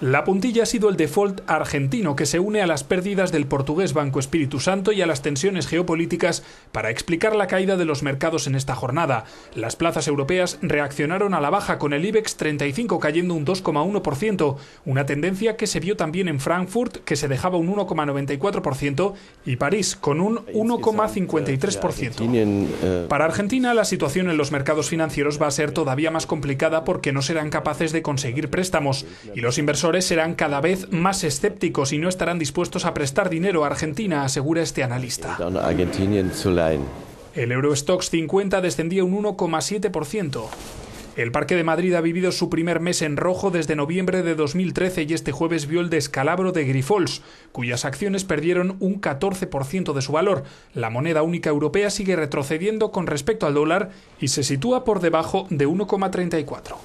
La puntilla ha sido el default argentino que se une a las pérdidas del portugués Banco Espíritu Santo y a las tensiones geopolíticas para explicar la caída de los mercados en esta jornada. Las plazas europeas reaccionaron a la baja con el IBEX 35 cayendo un 2,1%, una tendencia que se vio también en Frankfurt que se dejaba un 1,94% y París con un 1,53%. Eh, eh, para Argentina la situación en los mercados financieros va a ser todavía más complicada porque no serán capaces de conseguir préstamos y los inversores serán cada vez más escépticos y no estarán dispuestos a prestar dinero a Argentina, asegura este analista. El Eurostox 50 descendía un 1,7%. El Parque de Madrid ha vivido su primer mes en rojo desde noviembre de 2013 y este jueves vio el descalabro de Grifols, cuyas acciones perdieron un 14% de su valor. La moneda única europea sigue retrocediendo con respecto al dólar y se sitúa por debajo de 1,34.